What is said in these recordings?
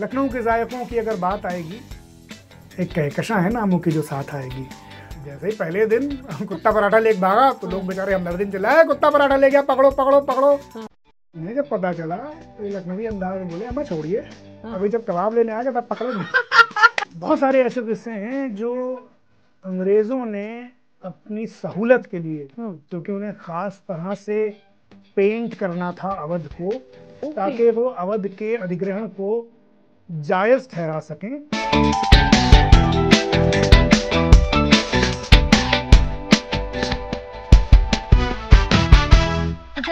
लखनऊ के जायकों की अगर बात आएगी एक कहकशा है नामों की जो साथ आएगी जैसे ही पहले दिन कुत्ता पराठा लेके भागा तो लोग बेचारे दिन चलाए कुत्ता पराठा ले गया पकड़ो पकड़ो पकड़ो नहीं जब पता चला तो लखनवी अंदाज में बोले हमें छोड़िए अभी जब कबाब लेने आ गया तब पकड़ो बहुत सारे ऐसे किस्से हैं जो अंग्रेज़ों ने अपनी सहूलत के लिए हम्म। क्योंकि तो उन्हें ख़ास तरह से पेंट करना था अवध को ताकि वो अवध के अधिग्रहण को जायज़ ठहरा सकें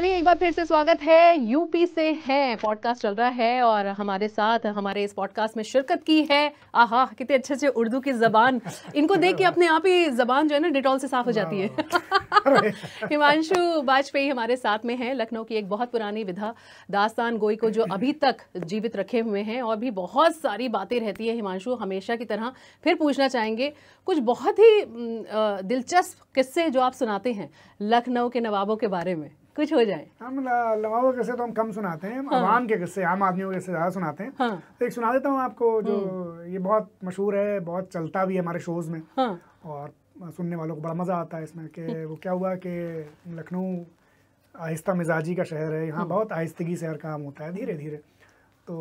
मॉर्निंग एक बार फिर से स्वागत है यूपी से है पॉडकास्ट चल रहा है और हमारे साथ हमारे इस पॉडकास्ट में शिरकत की है आहा कितने अच्छे अच्छे उर्दू की जबान इनको देख के अपने आप ही जबान जो है ना डिटॉल से साफ हो जाती है हिमांशु वाजपेयी हमारे साथ में है लखनऊ की एक बहुत पुरानी विधा दास्तान गोई को जो अभी तक जीवित रखे हुए हैं और भी बहुत सारी बातें रहती है हिमांशु हमेशा की तरह फिर पूछना चाहेंगे कुछ बहुत ही दिलचस्प किस्से जो आप सुनाते हैं लखनऊ के नवाबों के बारे में कुछ हो जाए हम लवाओं के किस्से तो हम कम सुनाते हैं हाँ। आवाम के किस्से आम आदमियों के किस्से ज़्यादा सुनाते हैं हाँ। तो एक सुना देता हूँ आपको जो हम्म। ये बहुत मशहूर है बहुत चलता भी है हमारे शोज़ में हाँ। और सुनने वालों को बड़ा मज़ा आता है इसमें कि वो क्या हुआ कि लखनऊ आहिस्ता मिजाजी का शहर है यहाँ हाँ। बहुत आहिस्तगी से हर काम होता है धीरे धीरे तो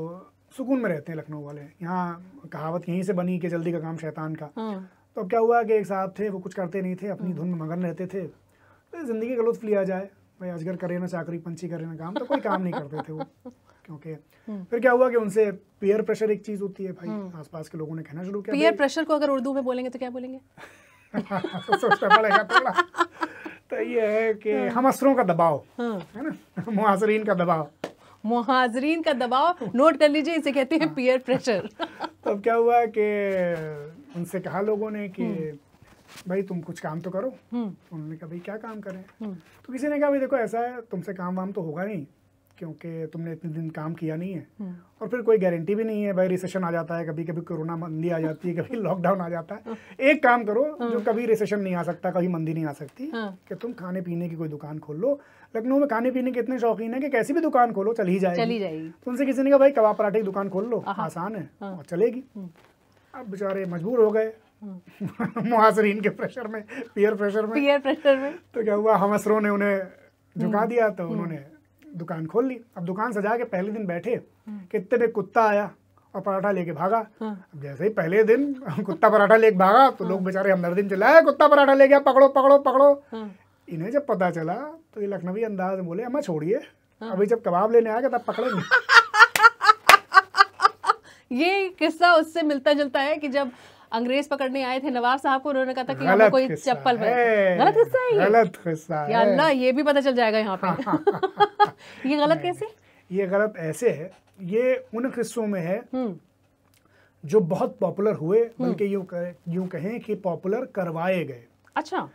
सुकून में रहते हैं लखनऊ वाले यहाँ कहावत यहीं से बनी कि जल्दी का काम शैतान का हाँ। तो अब क्या हुआ कि एक साहब थे वो कुछ करते नहीं थे अपनी धुन में मगन रहते थे तो ज़िंदगी का लुत्फ लिया जाए भाई अजगर करे ना चाकरी पंछी करे ना काम तो कोई काम नहीं करते थे वो क्योंकि हम्म। फिर क्या हुआ कि उनसे पीयर प्रेशर एक चीज होती है भाई हम्म। आसपास के लोगों ने कहना शुरू किया पीयर प्रेशर को अगर उर्दू में बोलेंगे तो क्या बोलेंगे सोचना पड़ेगा थोड़ा तो ये है कि हाँ। हम असरों का दबाव हाँ। है ना मुहाजरीन का दबाव मुहाजरीन का दबाव नोट कर लीजिए इसे कहते हैं पीयर प्रेशर तो क्या हुआ कि उनसे कहा लोगों ने कि हम्म। भाई तुम कुछ काम तो करो हम्म। उन्होंने कहा भाई क्या काम करें हम्म। तो किसी ने कहा भाई देखो ऐसा है तुमसे काम वाम तो होगा नहीं क्योंकि तुमने इतने दिन काम किया नहीं है हम्म। और फिर कोई गारंटी भी नहीं है भाई रिसेशन आ जाता है कभी कभी कोरोना मंदी आ जाती है कभी लॉकडाउन आ जाता है एक काम करो जो कभी रिसेशन नहीं आ सकता कभी मंदी नहीं आ सकती हाँ। कि तुम खाने पीने की कोई दुकान खोल लो लखनऊ में खाने पीने के इतने शौकीन है कि कैसी भी दुकान खोलो चल ही जाएगी चली जाएगी तो उनसे किसी ने कहा भाई कबाब पराठे की दुकान खोल लो आसान है हाँ। और चलेगी अब बेचारे मजबूर हो गए मुहाजरीन के प्रेशर में पीयर प्रेशर में पीयर प्रेशर में तो क्या हुआ हम असरों ने उन्हें हम्म। झुका दिया तो हम्म। उन्होंने दुकान खोल ली अब दुकान सजा के पहले दिन बैठे हम्म। कितने पे कुत्ता आया और पराठा लेके भागा हाँ। जैसे ही पहले दिन कुत्ता पराठा लेके भागा तो हाँ। लोग बेचारे हम दिन चिल्लाए कुत्ता पराठा ले गया पकड़ो पकड़ो पकड़ो हाँ। इन्हें जब पता चला तो ये लखनवी अंदाज में बोले अम्मा छोड़िए हाँ। अभी जब कबाब लेने आएगा तब पकड़ेंगे ये किस्सा उससे मिलता जुलता है कि जब अंग्रेज पकड़ने आए थे नवाब साहब को उन्होंने कहा था कि हमें कोई चप्पल गलत किस्सा है गलत किस्सा है अल्लाह ये भी पता चल जाएगा यहाँ पे हाँ। ये गलत कैसे ये गलत ऐसे है ये उन किस्सों में है हम्म। जो बहुत पॉपुलर हुए हम्म। बल्कि यूं कहें यूं कहें कि पॉपुलर करवाए गए अच्छा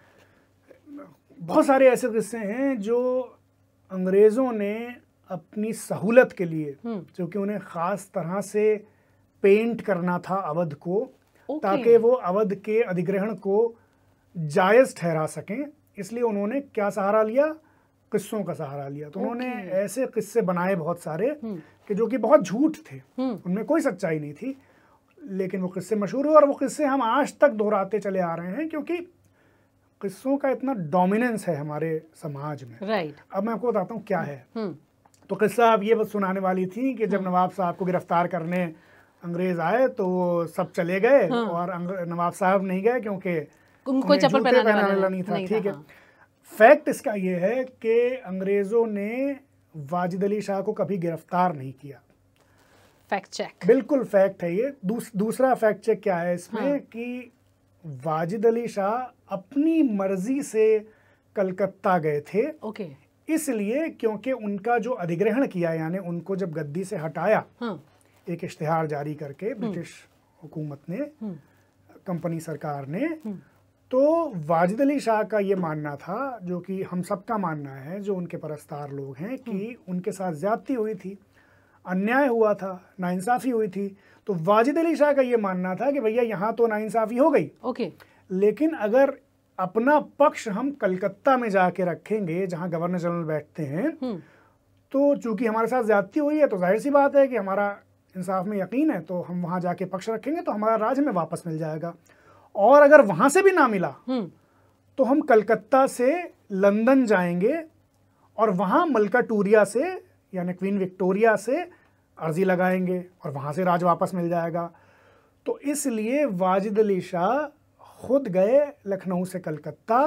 बहुत सारे ऐसे किस्से हैं जो अंग्रेज़ों ने अपनी सहूलत के लिए क्योंकि हम्म। उन्हें ख़ास तरह से पेंट करना था अवध को ताकि वो अवध के अधिग्रहण को जायज ठहरा सकें इसलिए उन्होंने क्या सहारा लिया किस्सों का सहारा लिया तो उन्होंने ऐसे किस्से बनाए बहुत सारे हम्म। कि जो कि बहुत झूठ थे हम्म। उनमें कोई सच्चाई नहीं थी लेकिन वो किस्से मशहूर हुए और वो किस्से हम आज तक दोहराते चले आ रहे हैं क्योंकि किस्सों का इतना डोमिनेंस है हमारे समाज में राइट अब मैं आपको बताता हूँ क्या है हम्म। तो किस्सा आप ये बस सुनाने वाली थी कि जब नवाब साहब को गिरफ्तार करने अंग्रेज आए तो वो सब चले गए हाँ। और नवाब साहब नहीं गए क्योंकि उनको चप्पल पहनाने वाला नहीं था ठीक है हाँ। फैक्ट इसका ये है कि अंग्रेज़ों ने वाजिद अली शाह को कभी गिरफ्तार नहीं किया फैक्ट चेक बिल्कुल फैक्ट है ये दूस, दूसरा फैक्ट चेक क्या है इसमें हाँ। कि वाजिद अली शाह अपनी मर्जी से कलकत्ता गए थे ओके इसलिए क्योंकि उनका जो अधिग्रहण किया यानी उनको जब गद्दी से हटाया हाँ। एक इश्तेहार जारी करके हम्म। ब्रिटिश हुकूमत ने हम्म। कंपनी सरकार ने हम्म। तो वाजिद अली शाह का ये मानना था जो कि हम सबका मानना है जो उनके परस्तार लोग हैं कि उनके साथ ज़्यादती हुई थी अन्याय हुआ था नाइंसाफ़ी हुई थी तो वाजिद अली शाह का ये मानना था कि भैया यहाँ तो नाइंसाफ़ी हो गई ओके लेकिन अगर अपना पक्ष हम कलकत्ता में जाके रखेंगे जहाँ गवर्नर जनरल बैठते हैं तो चूंकि हमारे साथ ज्यादती हुई है तो जाहिर सी बात है कि हमारा इंसाफ में यकीन है तो हम वहां जाके पक्ष रखेंगे तो हमारा राज हमें वापस मिल जाएगा और अगर वहां से भी ना मिला हम्म। तो हम कलकत्ता से लंदन जाएंगे और वहां मलका टूरिया से यानी क्वीन विक्टोरिया से अर्जी लगाएंगे और वहां से राज वापस मिल जाएगा तो इसलिए वाजिद अली शाह खुद गए लखनऊ से कलकत्ता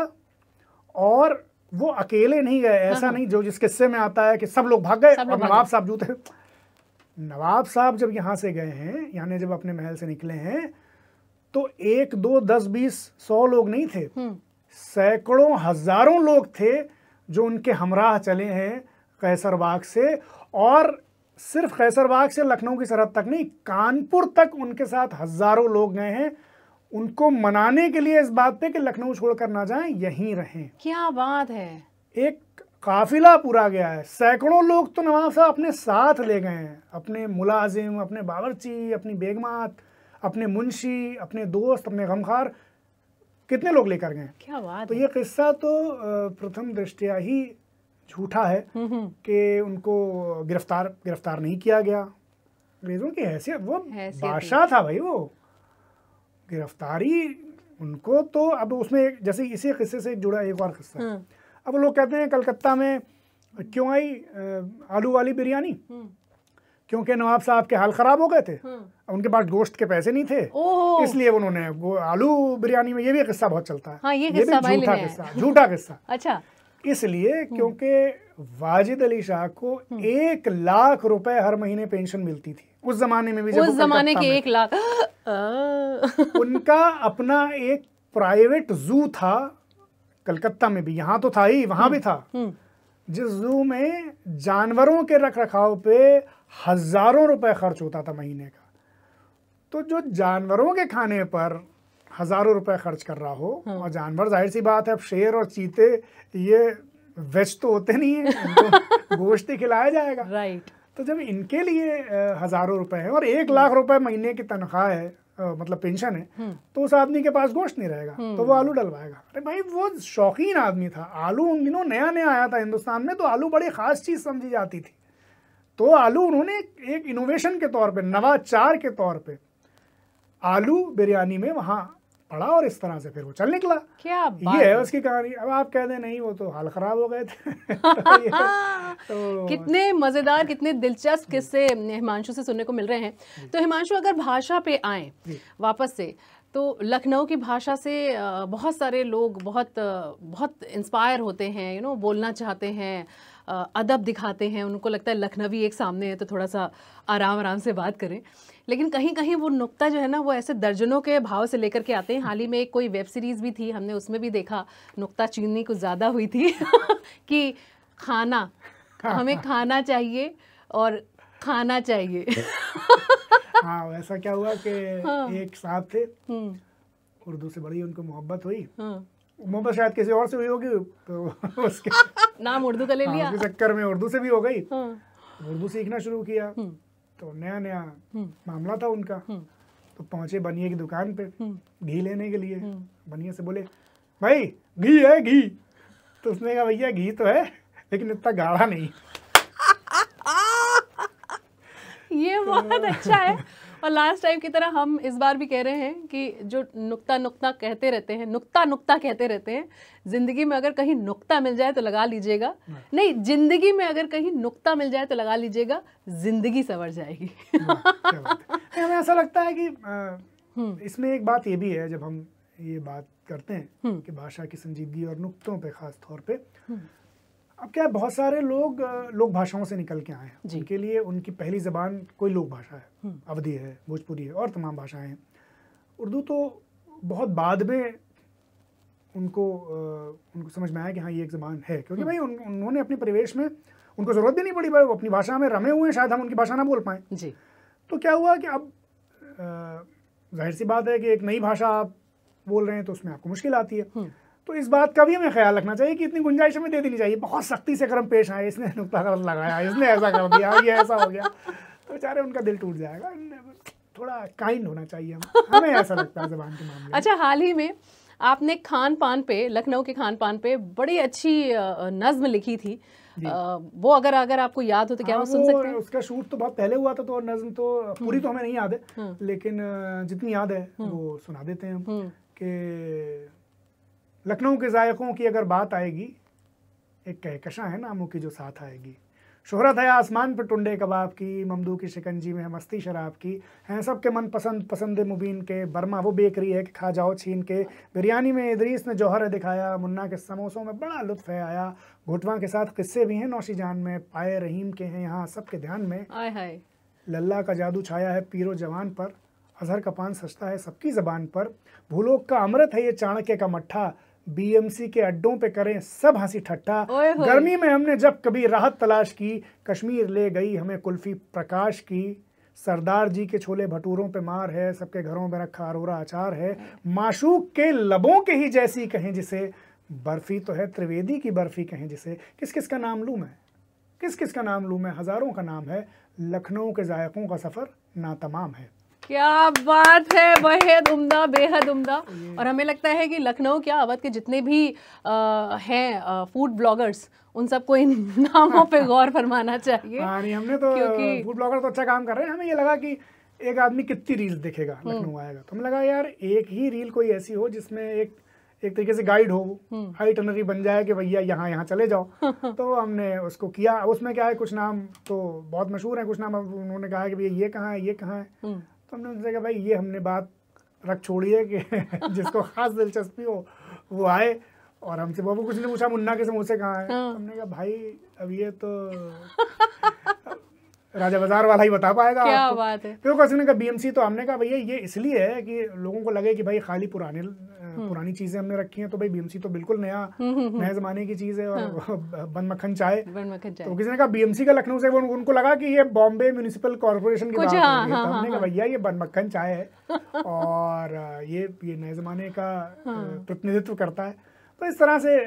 और वो अकेले नहीं गए ऐसा हाँ, हाँ। नहीं जो जिस किस्से में आता है कि सब लोग भाग गए और नवाब साहब जूते नवाब साहब जब यहाँ से गए हैं यानी जब अपने महल से निकले हैं तो एक दो दस बीस सौ लोग नहीं थे हम्म। सैकड़ों हजारों लोग थे जो उनके हमराह चले हैं कैसरबाग से और सिर्फ कैसरबाग से लखनऊ की सरहद तक नहीं कानपुर तक उनके साथ हजारों लोग गए हैं उनको मनाने के लिए इस बात पे कि लखनऊ छोड़कर ना जाएं यहीं रहें क्या बात है एक काफिला पूरा गया है सैकड़ों लोग तो साहब अपने साथ ले गए हैं अपने मुलाजिम अपने बावरची अपनी बेगमात अपने मुंशी अपने दोस्त अपने गमखार कितने लोग लेकर गए क्या बात तो ये किस्सा तो प्रथम दृष्टिया ही झूठा है हम्म, हम्म। कि उनको गिरफ्तार गिरफ्तार नहीं किया गया अंग्रेजों की हैसियत वो बादशाह था भाई वो गिरफ्तारी उनको तो अब उसमें जैसे इसी किस्से से जुड़ा एक और किस्सा अब लोग कहते हैं कलकत्ता में क्यों आई आलू वाली बिरयानी हम्म। क्योंकि नवाब साहब के हाल ख़राब हो गए थे हम्म। उनके पास गोश्त के पैसे नहीं थे इसलिए उन्होंने वो आलू बिरयानी में ये भी किस्सा बहुत चलता है हाँ, झूठा किस्सा झूठा किस्सा अच्छा इसलिए हम्म। क्योंकि वाजिद अली शाह को एक लाख रुपए हर महीने पेंशन मिलती थी उस जमाने में भी जब उस जमाने के एक लाख उनका अपना एक प्राइवेट जू था कलकत्ता में भी यहाँ तो था ही वहाँ भी हम्म, था हम्म। जिस जू में जानवरों के रख रखाव पे हजारों रुपए खर्च होता था महीने का तो जो जानवरों के खाने पर हजारों रुपए खर्च कर रहा हो हाँ। और जानवर जाहिर सी बात है अब शेर और चीते ये वेज तो होते नहीं है तो गोश्त ही खिलाया जाएगा राइट तो जब इनके लिए हजारों रुपए है और एक लाख रुपए महीने की तनख्वाह है मतलब पेंशन है हम्म। तो उस आदमी के पास गोश्त नहीं रहेगा तो वो हम्म। आलू डलवाएगा अरे भाई वो शौकीन आदमी था आलू उन दिनों नया नया आया था हिंदुस्तान में तो आलू बड़ी खास चीज़ समझी जाती थी तो आलू उन्होंने एक इनोवेशन के तौर पे नवाचार के तौर पे आलू बिरयानी में वहाँ पड़ा और इस तरह से फिर वो चल निकला क्या बात ये है उसकी कहानी अब आप कह दें नहीं वो तो हाल खराब हो गए थे तो कितने मज़ेदार कितने दिलचस्प किस्से हिमांशु से सुनने को मिल रहे हैं तो हिमांशु अगर भाषा पे आए वापस से तो लखनऊ की भाषा से बहुत सारे लोग बहुत बहुत इंस्पायर होते हैं यू नो बोलना चाहते हैं अदब दिखाते हैं उनको लगता है लखनवी एक सामने है तो थोड़ा सा आराम आराम से बात करें लेकिन कहीं कहीं वो नुकता जो है ना वो ऐसे दर्जनों के भाव से लेकर के आते हैं हाल ही में एक कोई वेब सीरीज़ भी थी हमने उसमें भी देखा नुकता चीनी कुछ ज़्यादा हुई थी कि खाना हाँ। हमें खाना चाहिए और खाना चाहिए हाँ ऐसा क्या हुआ कि हाँ। एक साथ थे हम्म। उर्दू से बड़ी उनको मोहब्बत हुई हाँ। मोहब्बत शायद किसी और से हुई होगी तो उसके नाम उर्दू का ले हाँ, लिया हाँ, चक्कर में उर्दू से भी हो गई हाँ। उर्दू सीखना शुरू किया हम्म। तो नया नया हम्म। मामला था उनका हम्म। तो पहुंचे बनिए की दुकान पे हम्म। घी लेने के लिए बनिए से बोले भाई घी है घी तो उसने कहा भैया घी तो है लेकिन इतना गाढ़ा नहीं ये बहुत अच्छा है और लास्ट टाइम की तरह हम इस बार भी कह रहे हैं कि जो नुक्ता नुक्ता कहते रहते हैं नुक्ता नुक्ता कहते रहते हैं ज़िंदगी में अगर कहीं नुक्ता मिल जाए तो लगा लीजिएगा हाँ। नहीं ज़िंदगी में अगर कहीं नुक्ता मिल जाए तो लगा लीजिएगा ज़िंदगी संवर जाएगी हाँ, हमें ऐसा लगता है कि हम्म। इसमें एक बात ये भी है जब हम ये बात करते हैं हम्म। कि भाषा की संजीदगी और नुकतों पे खास तौर पे हम्म। अब क्या बहुत सारे लोग लोक भाषाओं से निकल के आए हैं जिनके लिए उनकी पहली जबान कोई लोक भाषा है हम्म। अवधि है भोजपुरी है और तमाम भाषाएं हैं उर्दू तो बहुत बाद में उनको उनको समझ में आया कि हाँ ये एक जबान है क्योंकि हम्म। भाई उन, उन्होंने अपने परिवेश में उनको ज़रूरत भी नहीं पड़ी भाई वो अपनी भाषा में रमे हुए हैं शायद हम उनकी भाषा ना बोल पाए जी तो क्या हुआ कि अब जाहिर सी बात है कि एक नई भाषा आप बोल रहे हैं तो उसमें आपको मुश्किल आती है हम्म। तो इस बात का भी हमें ख्याल रखना चाहिए कि इतनी गुंजाइश हमें दे देनी चाहिए बहुत सख्ती से कर्म पेश आए इसने नुकता गलत लगाया इसने ऐसा कर दिया ये ऐसा हो गया तो बेचारे उनका दिल टूट जाएगा थोड़ा काइंड होना चाहिए हम हमें ऐसा लगता है जबान के मामले अच्छा हाल ही में आपने खान पान पे लखनऊ के खान पान पे बड़ी अच्छी नज्म लिखी थी आ, वो अगर अगर आपको याद हो तो क्या हाँ, वो सुन सकते हैं उसका शूट तो बहुत पहले हुआ था तो नज्म तो पूरी तो हमें नहीं याद है हम्म। लेकिन जितनी याद है हम्म। वो सुना देते हैं हम हम्म। कि लखनऊ के जायकों की अगर बात आएगी एक कहकशा है नामों की जो साथ आएगी शोहरत है आसमान पर टुंडे कबाब की ममदू की शिकंजी में है मस्ती शराब की हैं सबके मन पसंद पसंद मुबीन के बर्मा वो बेकरी है कि खा जाओ छीन के बिरयानी में इदरीस ने जौहर दिखाया मुन्ना के समोसों में बड़ा लुत्फ है आया घुटवा के साथ किस्से भी हैं नौशी जान में पाए रहीम के हैं यहाँ सबके ध्यान में आए हाय लल्ला का जादू छाया है पीरो जवान पर अजहर का पान सस्ता है सबकी जबान पर भूलोक का अमृत है ये चाणक्य का मट्ठा बीएमसी के अड्डों पे करें सब हंसी ठट्ठा गर्मी में हमने जब कभी राहत तलाश की कश्मीर ले गई हमें कुल्फी प्रकाश की सरदार जी के छोले भटूरों पे मार है सबके घरों में रखा अरोरा अचार है माशूक के लबों के ही जैसी कहें जिसे बर्फी तो है त्रिवेदी की बर्फी कहें जिसे किस किस का नाम लूँ मैं किस किस का नाम लूँ मैं हज़ारों का नाम है लखनऊ के जायकों का सफ़र ना तमाम है क्या बात है बेहद उम्दा बेहद उम्दा और हमें लगता है कि लखनऊ क्या अवध के जितने भी हैं फूड ब्लॉगर्स उन सबको इन नामों पे गौर फरमाना चाहिए हाँ, नहीं हमने तो क्योंकि फूड ब्लॉगर तो अच्छा काम कर रहे हैं हमें ये लगा कि एक आदमी कितनी रील देखेगा हम्म। लखनऊ आएगा तो हमें लगा यार एक ही रील कोई ऐसी हो जिसमें एक एक तरीके से गाइड हो हाई हम्म। टनरी बन जाए कि भैया यहाँ यहाँ चले जाओ तो हमने उसको किया उसमें क्या है कुछ नाम तो बहुत मशहूर है कुछ नाम उन्होंने कहा है कि भैया ये कहाँ है ये कहाँ है हम्म। तो हमने उनसे कहा भाई ये हमने बात रख छोड़ी है कि जिसको खास दिलचस्पी हो वो आए और हमसे बाबू कुछ ने पूछा मुन्ना के समोसे कहाँ है हाँ। हमने कहा भाई अब ये तो राजा बाजार वाला ही बता पाएगा क्या आपको। बात है फिर क्वेश्चन का बीएमसी तो हमने कहा भैया ये इसलिए है कि लोगों को लगे कि भाई खाली पुराने हम्म। पुरानी चीजें हमने रखी हैं तो भाई बीएमसी तो बिल्कुल नया हम्म, हम्म, नए जमाने की चीज है और हाँ। बन मखन चाय बन मक्खन चाय तो किसी ने कहा बीएमसी का लखनऊ से उनको लगा कि ये बॉम्बे म्यूनिसिपल कॉर्पोरेशन की हाँ, हाँ, तो हमने हाँ, कहा भैया ये बन मक्खन चाय है और ये ये नए जमाने का प्रतिनिधित्व करता है तो इस तरह से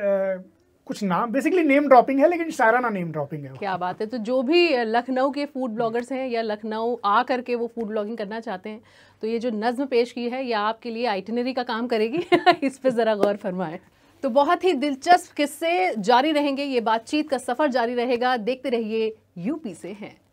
कुछ नाम बेसिकली नेम ड्रॉपिंग है लेकिन सारा ना नेम ड्रॉपिंग है क्या बात है तो जो भी लखनऊ के फूड ब्लॉगर्स हैं या लखनऊ आ करके वो फूड ब्लॉगिंग करना चाहते हैं तो ये जो नज्म पेश की है ये आपके लिए आइटनरी का काम करेगी इस पर ज़रा गौर फरमाएं तो बहुत ही दिलचस्प किस्से जारी रहेंगे ये बातचीत का सफ़र जारी रहेगा देखते रहिए यूपी से हैं